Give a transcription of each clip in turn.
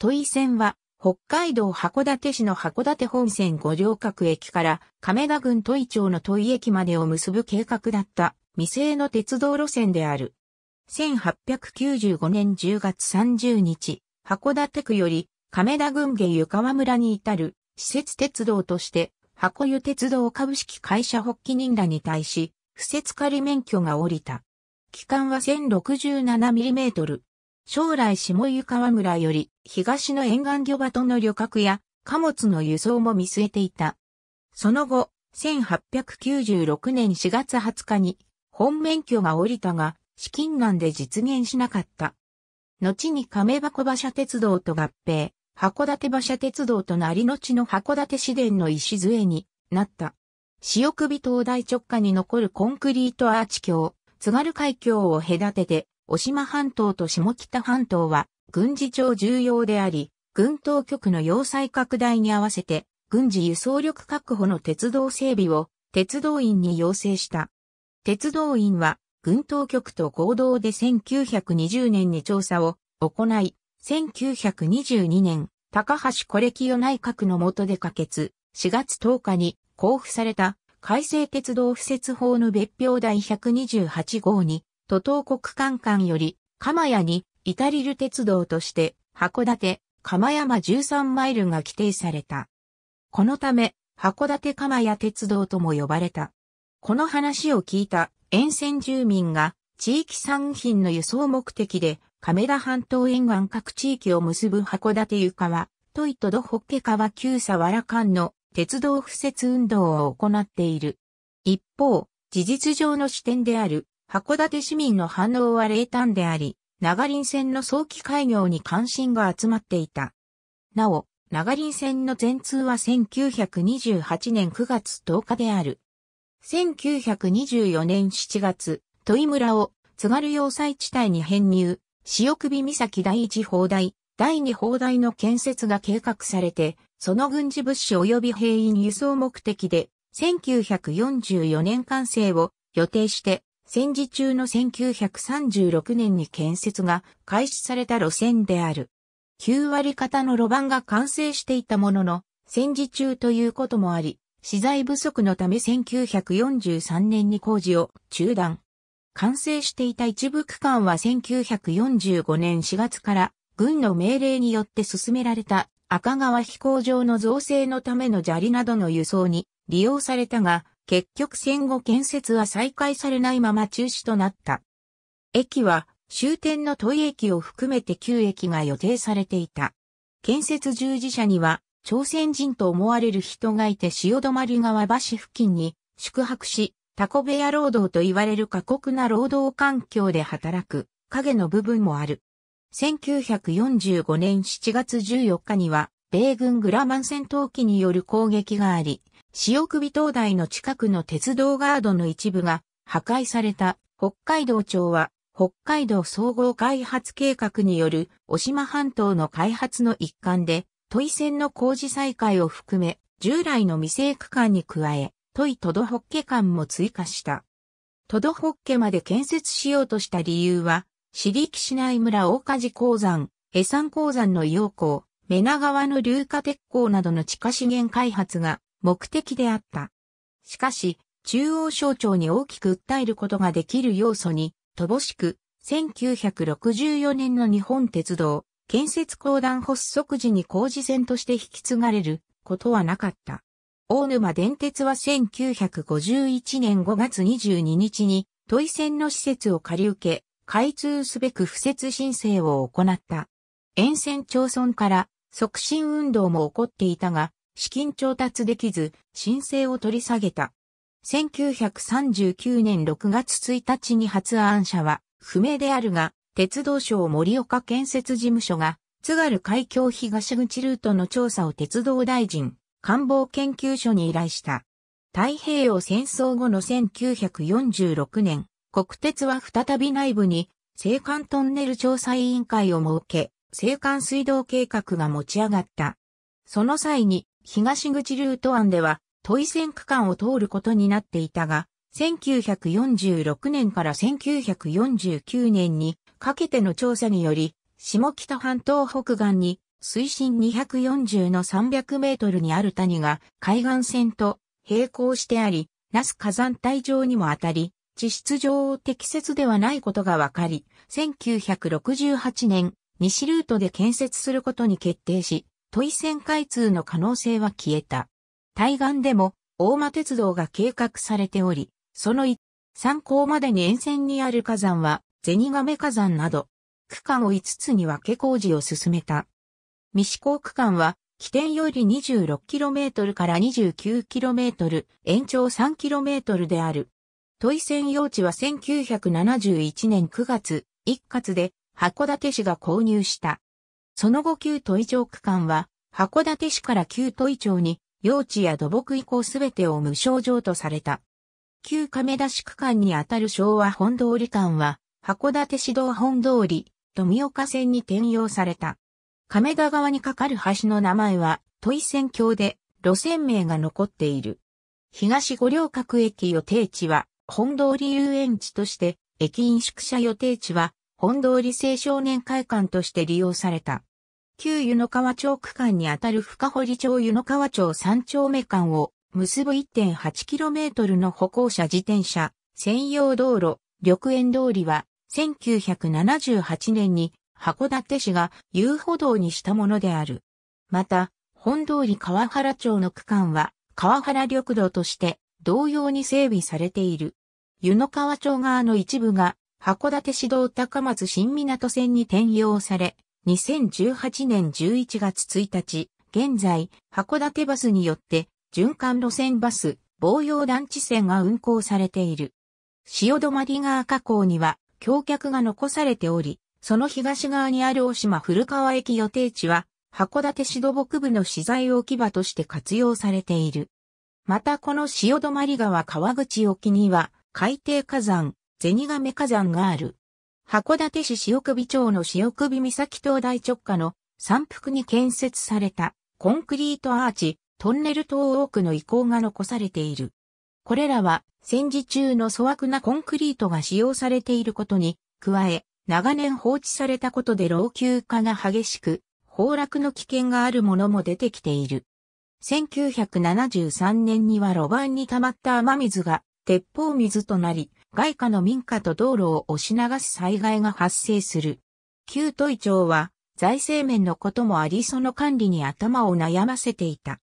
都井線は、北海道函館市の函館本線五稜郭駅から亀田郡都井町の都井駅までを結ぶ計画だった未成の鉄道路線である。1895年10月30日、函館区より亀田郡下湯川村に至る施設鉄道として箱湯鉄道株式会社発起人らに対し、不設仮免許が降りた。期間は 1067mm。将来下湯川村より東の沿岸漁場との旅客や貨物の輸送も見据えていた。その後、1896年4月20日に本免許が降りたが、資金難で実現しなかった。後に亀箱馬車鉄道と合併、函館馬車鉄道となり後の函館市電の礎になった。潮首灯台直下に残るコンクリートアーチ橋、津軽海峡を隔てて、渡島半島と下北半島は軍事上重要であり、軍当局の要塞拡大に合わせて軍事輸送力確保の鉄道整備を鉄道員に要請した。鉄道員は軍当局と合同で1920年に調査を行い、1922年、高橋コレキオ内閣の下で可決、4月10日に交付された改正鉄道敷設法の別表第128号に都東国間間より、鎌谷に、至りる鉄道として、函館、鎌山13マイルが規定された。このため、函館鎌谷鉄道とも呼ばれた。この話を聞いた沿線住民が地域産品の輸送目的で亀田半島沿岸各地域を結ぶ函館湯川、トイトドホッケ川旧佐原間の鉄道敷設運動を行っている。一方、事実上の視点である函館市民の反応は冷淡であり、長林線の早期開業に関心が集まっていた。なお、長林線の全通は1928年9月10日である。1924年7月、戸井村を津軽要塞地帯に編入、潮首岬第一砲台、第二砲台の建設が計画されて、その軍事物資及び兵員輸送目的で、1944年完成を予定して戦時中の1936年に建設が開始された路線である。9割方の路盤が完成していたものの、戦時中ということもあり、資材不足のため1943年に工事を中断。完成していた一部区間は1945年4月から軍の命令によって進められた赤川飛行場の造成のための砂利などの輸送に利用されたが、結局戦後建設は再開されないまま中止となった。駅は終点の都井駅を含めて9駅が予定されていた。建設従事者には朝鮮人と思われる人がいて潮り川橋付近に宿泊し、タコ部屋労働と言われる過酷な労働環境で働く影の部分もある。1945年7月14日には、米軍グラマン戦闘機による攻撃があり、塩首灯台の近くの鉄道ガードの一部が破壊された北海道庁は北海道総合開発計画による小島半島の開発の一環で、都井線の工事再開を含め、従来の未成区間に加え、都井都戸北家間も追加した。都戸北家まで建設しようとした理由は、市力市内村大事鉱山、江山鉱山の溶鉱、目名川の硫化鉄鉱などの地下資源開発が目的であった。しかし、中央省庁に大きく訴えることができる要素に、乏しく、1964年の日本鉄道、建設公団発足時に工事船として引き継がれることはなかった。大沼電鉄は1951年5月22日に、都井線の施設を借り受け、開通すべく付設申請を行った。沿線町村から促進運動も起こっていたが、資金調達できず、申請を取り下げた。1939年6月1日に発案者は不明であるが、鉄道省盛岡建設事務所が、津軽海峡東口ルートの調査を鉄道大臣、官房研究所に依頼した。太平洋戦争後の1946年、国鉄は再び内部に、青函トンネル調査委員会を設け、青函水道計画が持ち上がった。その際に、東口ルート案では、都井線区間を通ることになっていたが、1946年から1949年にかけての調査により、下北半島北岸に水深240の300メートルにある谷が海岸線と並行してあり、那須火山帯上にもあたり、地質上適切ではないことが分かり、1968年、西ルートで建設することに決定し、都井線開通の可能性は消えた。対岸でも、大間鉄道が計画されており、その参考までに沿線にある火山は、ゼニガメ火山など、区間を5つに分け工事を進めた。未施行区間は、起点より 26km から 29km、延長 3km である。都井線用地は1971年9月、一括で函館市が購入した。その後旧都井町区間は、函館市から旧都井町に、用地や土木以降すべてを無償譲渡された。旧亀田市区間にあたる昭和本通り間は、函館市道本通り、富岡線に転用された。亀田側に架かる橋の名前は、都井線橋で、路線名が残っている。東五稜郭駅予定地は、本通り遊園地として、駅員宿舎予定地は、本通り青少年会館として利用された。旧湯の川町区間にあたる深堀町湯の川町三丁目間を結ぶ 1.8km の歩行者自転車専用道路緑園通りは1978年に函館市が遊歩道にしたものである。また、本通り川原町の区間は川原緑道として同様に整備されている。湯の川町側の一部が函館市道高松新港線に転用され、2018年11月1日、現在、函館バスによって、循環路線バス、防用団地線が運行されている。潮り川河口には、橋脚が残されており、その東側にある大島古川駅予定地は、函館市土北部の資材置き場として活用されている。またこの潮り川川口沖には、海底火山、ゼニガメ火山がある。函館市塩首町の塩首岬灯台直下の山腹に建設されたコンクリートアーチ、トンネル等多くの遺構が残されている。これらは戦時中の粗悪なコンクリートが使用されていることに加え、長年放置されたことで老朽化が激しく、崩落の危険があるものも出てきている。1973年には路盤に溜まった雨水が鉄砲水となり、外貨の民家と道路を押し流す災害が発生する。旧都井町は財政面のこともありその管理に頭を悩ませていた。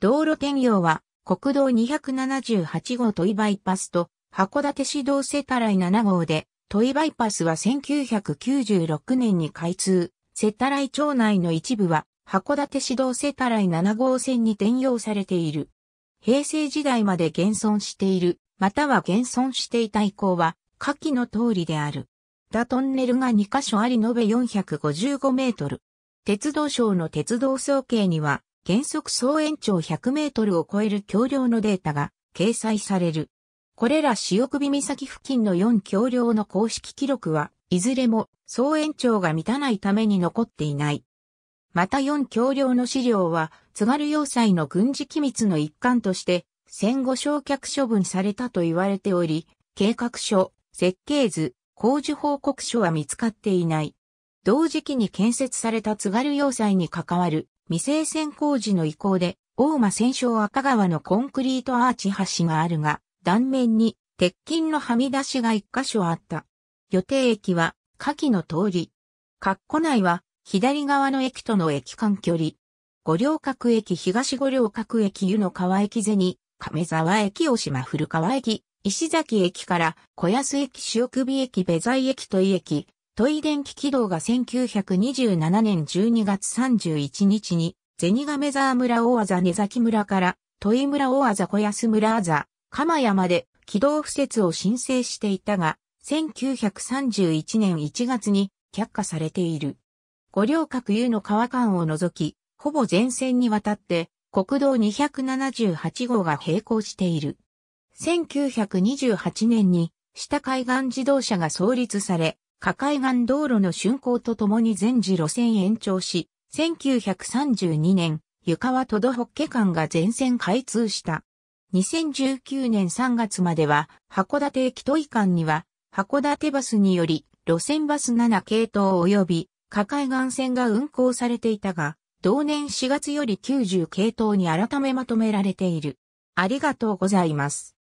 道路転用は国道278号都井バイパスと函館市道世田来7号で都井バイパスは1996年に開通。世田来町内の一部は函館市道世田来7号線に転用されている。平成時代まで現存しているまたは現存していた遺構は、下記の通りである。ダトンネルが2カ所あり延べ455メートル。鉄道省の鉄道総計には、原則総延長100メートルを超える橋梁のデータが掲載される。これら潮首岬付近の4橋梁の公式記録は、いずれも総延長が満たないために残っていない。また4橋梁の資料は、津軽要塞の軍事機密の一環として戦後焼却処分されたと言われており、計画書、設計図、工事報告書は見つかっていない。同時期に建設された津軽要塞に関わる未成線工事の移行で、大間戦勝赤川のコンクリートアーチ橋があるが、断面に鉄筋のはみ出しが一箇所あった。予定駅は下記の通り。括弧内は左側の駅との駅間距離。五稜郭駅東五稜郭駅湯の川駅瀬に亀沢駅、大島古川駅、石崎駅から小安駅、塩首駅、ベザイ駅、戸井駅、都井電気軌道が1927年12月31日に、銭亀沢村大座根崎村から、都井村大座小安村字、鎌山で軌道敷設を申請していたが、1931年1月に却下されている。五稜郭湯の川間を除き、ほぼ全線にわたって国道278号が並行している。1928年に下海岸自動車が創立され、下海岸道路の竣工とともに全時路線延長し、1932年、湯川都道ホッケ間が全線開通した。2019年3月までは、函館駅都井間には、函館バスにより、路線バス7系統及び、下海岸線が運行されていたが、同年4月より90系統に改めまとめられている。ありがとうございます。